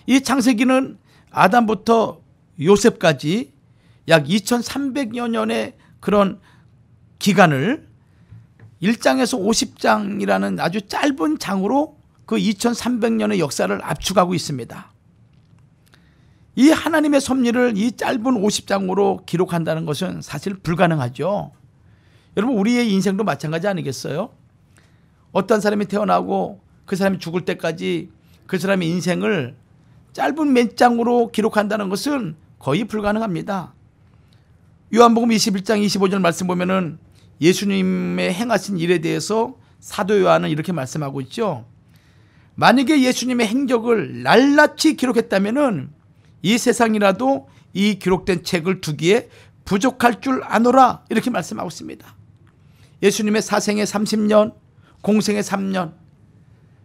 이 창세기는 아담부터 요셉까지 약 2300여 년의 그런 기간을 1장에서 50장이라는 아주 짧은 장으로 그 2300년의 역사를 압축하고 있습니다. 이 하나님의 섭리를 이 짧은 50장으로 기록한다는 것은 사실 불가능하죠. 여러분 우리의 인생도 마찬가지 아니겠어요? 어떤 사람이 태어나고 그 사람이 죽을 때까지 그 사람의 인생을 짧은 맨 장으로 기록한다는 것은 거의 불가능합니다. 요한복음 21장 25절 말씀 보면은 예수님의 행하신 일에 대해서 사도 요한은 이렇게 말씀하고 있죠. 만약에 예수님의 행적을 날낱이 기록했다면은 이 세상이라도 이 기록된 책을 두기에 부족할 줄 아노라 이렇게 말씀하고 있습니다. 예수님의 사생의 30년, 공생의 3년,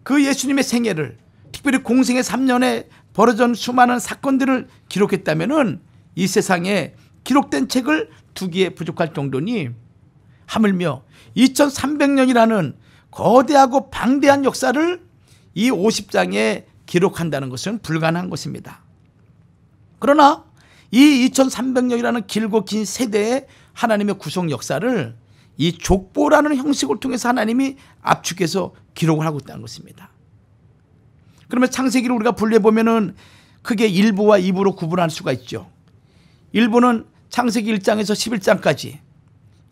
그 예수님의 생애를 특별히 공생의 3년에 벌어진 수많은 사건들을 기록했다면은 이 세상에 기록된 책을 두기에 부족할 정도니 하물며 2300년이라는 거대하고 방대한 역사를 이 50장에 기록한다는 것은 불가능한 것입니다. 그러나 이 2300년이라는 길고 긴 세대의 하나님의 구속 역사를 이 족보라는 형식을 통해서 하나님이 압축해서 기록을 하고 있다는 것입니다. 그러면 창세기를 우리가 분리해 보면은 크게 1부와 2부로 구분할 수가 있죠. 1부는 창세기 1장에서 11장까지,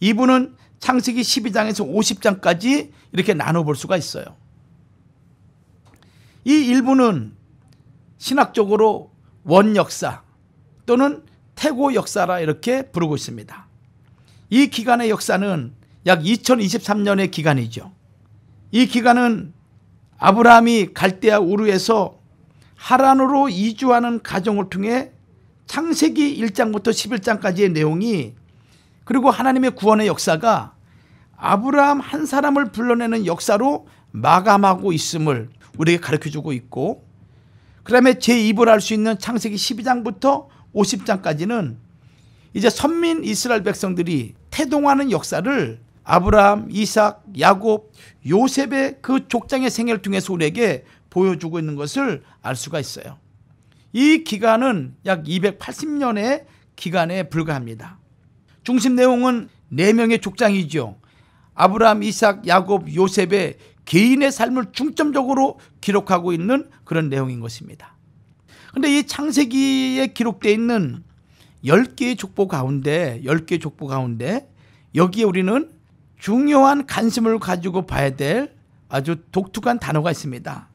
2부는 창세기 12장에서 50장까지 이렇게 나눠 볼 수가 있어요. 이 1부는 신학적으로 원역사 또는 태고 역사라 이렇게 부르고 있습니다. 이 기간의 역사는 약 2023년의 기간이죠. 이 기간은 아브라함이 갈대아 우르에서 하란으로 이주하는 가정을 통해 창세기 1장부터 11장까지의 내용이 그리고 하나님의 구원의 역사가 아브라함 한 사람을 불러내는 역사로 마감하고 있음을 우리에게 가르쳐주고 있고 그 다음에 제2부를 할수 있는 창세기 12장부터 50장까지는 이제 선민 이스라엘 백성들이 태동하는 역사를 아브라함, 이삭, 야곱, 요셉의 그 족장의 생애를 통해서 우리에게 보여주고 있는 것을 알 수가 있어요. 이 기간은 약 280년의 기간에 불과합니다. 중심 내용은 4명의 족장이죠. 아브라함, 이삭, 야곱, 요셉의 개인의 삶을 중점적으로 기록하고 있는 그런 내용인 것입니다. 그런데 이 창세기에 기록되어 있는 10개의 족보 가운데 10개의 족보 가운데 여기에 우리는 중요한 관심을 가지고 봐야 될 아주 독특한 단어가 있습니다.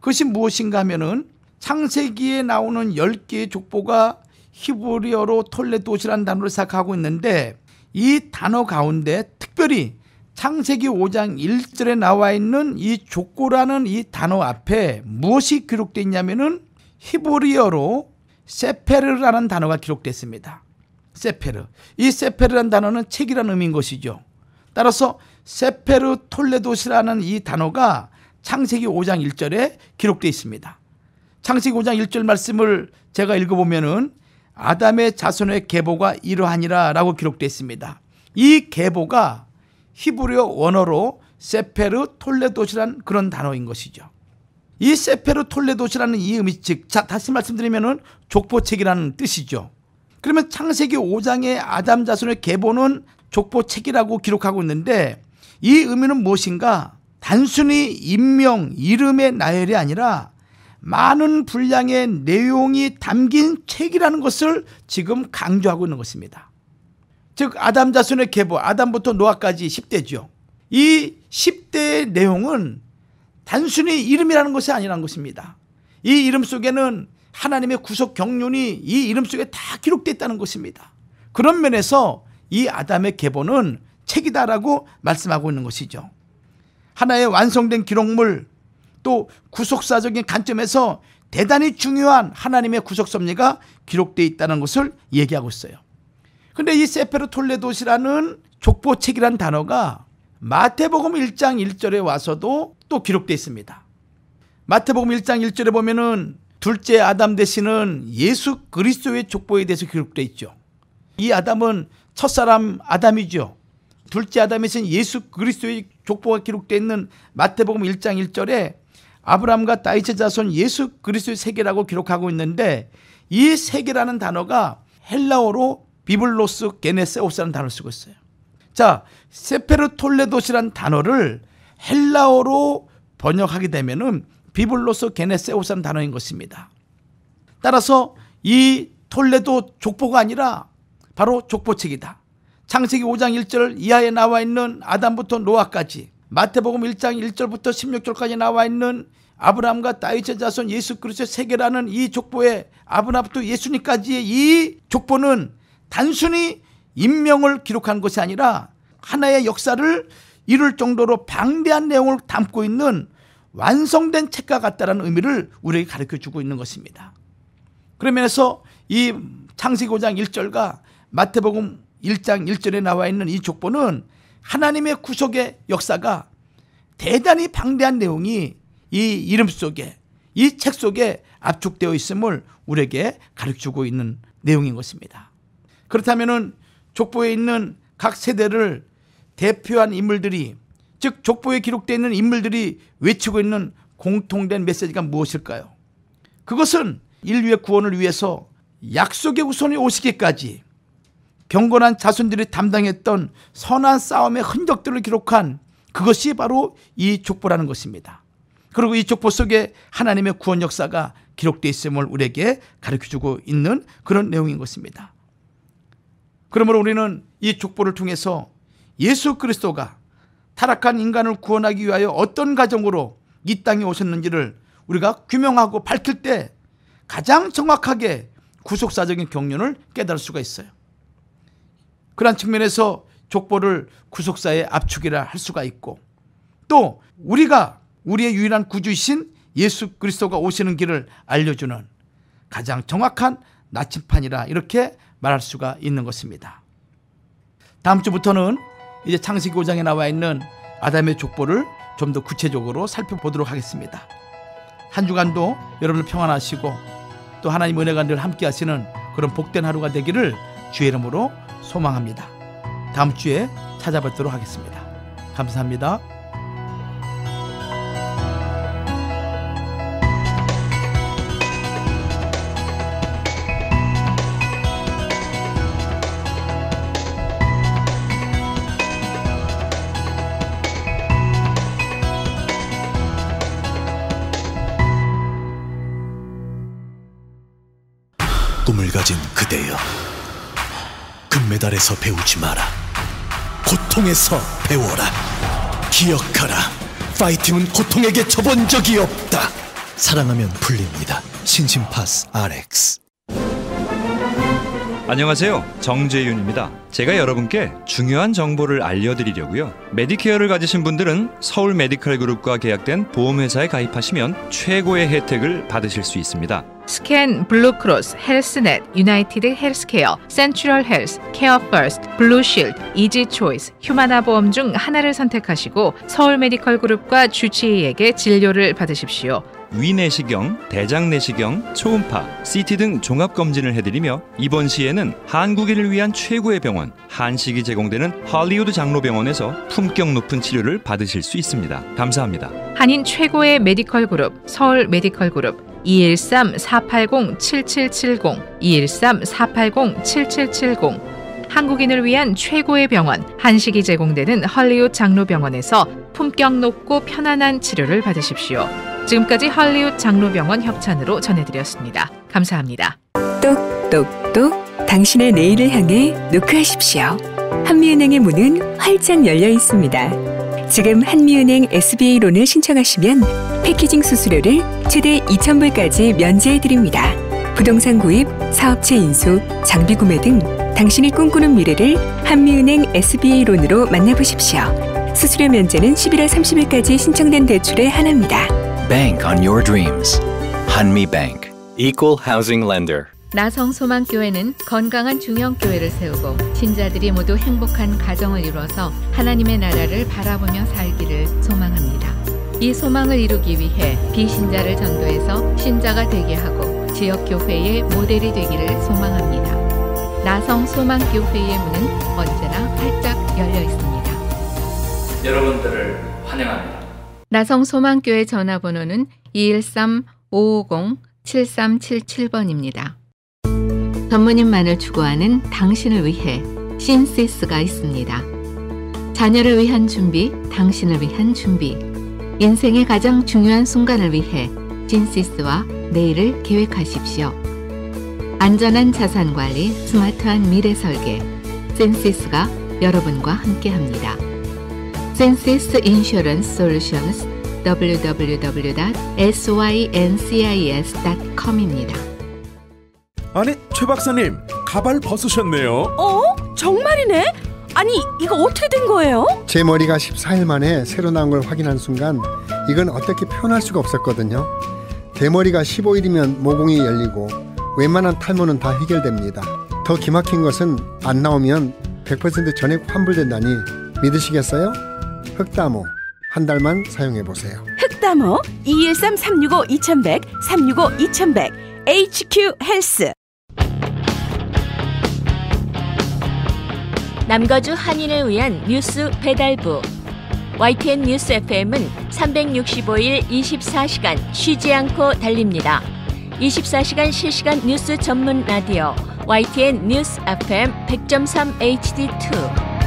그것이 무엇인가 하면은 창세기에 나오는 10개의 족보가 히브리어로 톨레도시라는 단어를 시작하고 있는데 이 단어 가운데 특별히 창세기 5장 1절에 나와 있는 이 족고라는 이 단어 앞에 무엇이 기록되어 있냐면은 히브리어로 세페르라는 단어가 기록됐습니다. 세페르. 이 세페르라는 단어는 책이라는 의미인 것이죠. 따라서 세페르 톨레도시라는 이 단어가 창세기 5장 1절에 기록되어 있습니다. 창세기 5장 1절 말씀을 제가 읽어보면은 아담의 자손의 계보가 이러하니라 라고 기록되어 있습니다. 이 계보가 히브리어 원어로 세페르 톨레도시란 그런 단어인 것이죠. 이 세페르 톨레도시라는 이 의미 즉 자, 다시 말씀드리면은 족보책이라는 뜻이죠. 그러면 창세기 5장의 아담 자손의 계보는 족보책이라고 기록하고 있는데 이 의미는 무엇인가? 단순히 인명, 이름의 나열이 아니라 많은 분량의 내용이 담긴 책이라는 것을 지금 강조하고 있는 것입니다. 즉 아담 자손의 계보, 아담부터 노아까지 10대죠. 이 10대의 내용은 단순히 이름이라는 것이 아니라는 것입니다. 이 이름 속에는 하나님의 구속 경륜이 이 이름 속에 다 기록되어 있다는 것입니다. 그런 면에서 이 아담의 계보는 책이다라고 말씀하고 있는 것이죠. 하나의 완성된 기록물 또 구속사적인 관점에서 대단히 중요한 하나님의 구속 섭리가 기록되어 있다는 것을 얘기하고 있어요. 근데 이 세페르 톨레도시라는 족보책이란 단어가 마태복음 1장 1절에 와서도 또 기록되어 있습니다. 마태복음 1장 1절에 보면은 둘째 아담 대신은 예수 그리스도의 족보에 대해서 기록되어 있죠. 이 아담은 첫사람 아담이죠. 둘째 아담에선 예수 그리스도의 족보가 기록되어 있는 마태복음 1장 1절에 아브라함과 다이의 자손 예수 그리스도의 세계라고 기록하고 있는데 이 세계라는 단어가 헬라어로 비블로스 게네세오스라는 단어를 쓰고 있어요. 자, 세페르톨레도시란 단어를 헬라어로 번역하게 되면은 비블로스 게네세오스라는 단어인 것입니다. 따라서 이 톨레도 족보가 아니라 바로 족보책이다. 창세기 5장 1절 이하에 나와 있는 아담부터 노아까지 마태복음 1장 1절부터 16절까지 나와 있는 아브라함과 다윗의 자손 예수 그리스도의 세계라는 이 족보에 아브라함부터 예수님까지의 이 족보는 단순히 인명을 기록한 것이 아니라 하나의 역사를 이룰 정도로 방대한 내용을 담고 있는 완성된 책과 같다는 의미를 우리에게 가르쳐주고 있는 것입니다. 그런 면서이 창세기 5장 1절과 마태복음 1장 1절에 나와 있는 이 족보는 하나님의 구속의 역사가 대단히 방대한 내용이 이 이름 속에 이 책 속에 압축되어 있음을 우리에게 가르치고 있는 내용인 것입니다. 그렇다면 족보에 있는 각 세대를 대표한 인물들이 즉 족보에 기록되어 있는 인물들이 외치고 있는 공통된 메시지가 무엇일까요? 그것은 인류의 구원을 위해서 약속의 후손이 오시기까지 경건한 자손들이 담당했던 선한 싸움의 흔적들을 기록한 그것이 바로 이 족보라는 것입니다. 그리고 이 족보 속에 하나님의 구원 역사가 기록되어 있음을 우리에게 가르쳐주고 있는 그런 내용인 것입니다. 그러므로 우리는 이 족보를 통해서 예수 그리스도가 타락한 인간을 구원하기 위하여 어떤 과정으로 이 땅에 오셨는지를 우리가 규명하고 밝힐 때 가장 정확하게 구속사적인 경륜을 깨달을 수가 있어요. 그런 측면에서 족보를 구속사의 압축이라 할 수가 있고 또 우리가 우리의 유일한 구주이신 예수 그리스도가 오시는 길을 알려주는 가장 정확한 나침판이라 이렇게 말할 수가 있는 것입니다. 다음 주부터는 이제 창세기 5장에 나와 있는 아담의 족보를 좀 더 구체적으로 살펴보도록 하겠습니다. 한 주간도 여러분들 평안하시고 또 하나님 은혜가 늘 함께 하시는 그런 복된 하루가 되기를 주의 이름으로 소망합니다. 다음 주에 찾아뵙도록 하겠습니다. 감사합니다. 도달에서 배우지 마라. 고통에서 배워라. 기억하라. 파이팅은 고통에게 접은 적이 없다. 사랑하면 풀립니다. 신심파스 RX. 안녕하세요. 정재윤입니다. 제가 여러분께 중요한 정보를 알려드리려고요. 메디케어를 가지신 분들은 서울 메디컬 그룹과 계약된 보험회사에 가입하시면 최고의 혜택을 받으실 수 있습니다. 스캔, 블루크로스, 헬스넷, 유나이티드 헬스케어, 센츄럴 헬스, 케어퍼스트, 블루실드, 이지초이스, 휴마나 보험 중 하나를 선택하시고 서울 메디컬 그룹과 주치의에게 진료를 받으십시오. 위내시경, 대장내시경, 초음파, CT 등 종합검진을 해드리며 이번 시에는 한국인을 위한 최고의 병원 한식이 제공되는 할리우드 장로병원에서 품격 높은 치료를 받으실 수 있습니다. 감사합니다. 한인 최고의 메디컬 그룹 서울 메디컬 그룹 213-480-7770 213-480-7770 한국인을 위한 최고의 병원 한식이 제공되는 헐리우드 장로병원에서 품격 높고 편안한 치료를 받으십시오. 지금까지 할리우드 장로병원 협찬으로 전해드렸습니다. 감사합니다. 똑똑똑 당신의 내일을 향해 노크하십시오. 한미은행의 문은 활짝 열려 있습니다. 지금 한미은행 SBA론을 신청하시면 패키징 수수료를 최대 2,000불까지 면제해드립니다. 부동산 구입, 사업체 인수, 장비 구매 등 당신이 꿈꾸는 미래를 한미은행 SBA론으로 만나보십시오. 수수료 면제는 11월 30일까지 신청된 대출의 하나니다 Bank on your dreams. 한미 Bank. Equal Housing Lender. 나성 소망교회는 건강한 중형교회를 세우고 신자들이 모두 행복한 가정을 이루어서 하나님의 나라를 바라보며 살기를 소망합니다. 이 소망을 이루기 위해 비신자를 전도해서 신자가 되게 하고 지역교회의 모델이 되기를 소망합니다. 나성 소망교회의 문은 언제나 활짝 열려 있습니다. 여러분들을 환영합니다. 나성 소망교회 전화번호는 213-550-7377번입니다. 전문인만을 추구하는 당신을 위해 신시스가 있습니다. 자녀를 위한 준비, 당신을 위한 준비. 인생의 가장 중요한 순간을 위해 진시스와 내일을 계획하십시오. 안전한 자산 관리, 스마트한 미래 설계. 센시스가 여러분과 함께 합니다. 센시스 인슈런스 솔루션스 www.syncis.com입니다. 아니, 최 박사님, 가발 벗으셨네요. 어? 정말이네? 아니, 이거 어떻게 된 거예요? 제 머리가 14일 만에 새로 나온 걸 확인한 순간 이건 어떻게 표현할 수가 없었거든요. 대머리가 15일이면 모공이 열리고 웬만한 탈모는 다 해결됩니다. 더 기막힌 것은 안 나오면 100% 전액 환불된다니 믿으시겠어요? 흑다모 한 달만 사용해 보세요. 흑다모 213 365 2100 365 2100 HQ 헬스 남거주 한인을 위한 뉴스 배달부 YTN 뉴스 FM은 365일 24시간 쉬지 않고 달립니다. 24시간 실시간 뉴스 전문 라디오 YTN 뉴스 FM 100.3 HD2